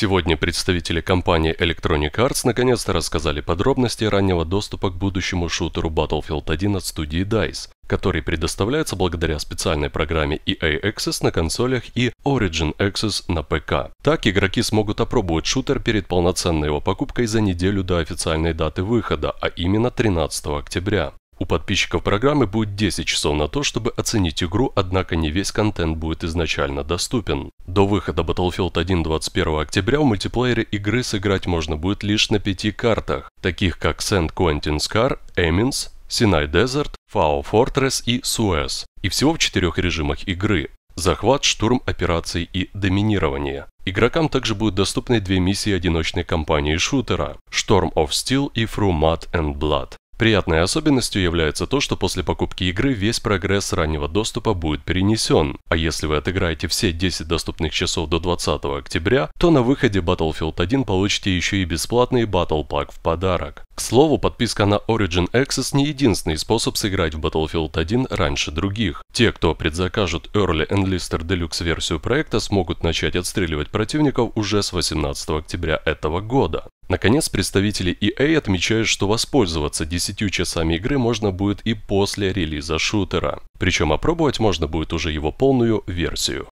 Сегодня представители компании Electronic Arts наконец-то рассказали подробности раннего доступа к будущему шутеру Battlefield 1 от студии DICE, который предоставляется благодаря специальной программе EA Access на консолях и Origin Access на ПК. Так игроки смогут опробовать шутер перед полноценной его покупкой за неделю до официальной даты выхода, а именно 13 октября. У подписчиков программы будет 10 часов на то, чтобы оценить игру, однако не весь контент будет изначально доступен. До выхода Battlefield 1 21 октября в мультиплеере игры сыграть можно будет лишь на пяти картах, таких как Сент Quentin Car, Эминс, Sinai Desert, Fao Fortress и Suez, и всего в четырех режимах игры – захват, штурм, операции и доминирование. Игрокам также будут доступны две миссии одиночной кампании шутера – Storm of Steel и Through Mud and Blood. Приятной особенностью является то, что после покупки игры весь прогресс раннего доступа будет перенесен, а если вы отыграете все 10 доступных часов до 20 октября, то на выходе Battlefield 1 получите еще и бесплатный Battle Pack в подарок. К слову, подписка на Origin Access не единственный способ сыграть в Battlefield 1 раньше других. Те, кто предзакажут Early Enlister Deluxe версию проекта, смогут начать отстреливать противников уже с 18 октября этого года. Наконец, представители EA отмечают, что воспользоваться 10 часами игры можно будет и после релиза шутера. Причем опробовать можно будет уже его полную версию.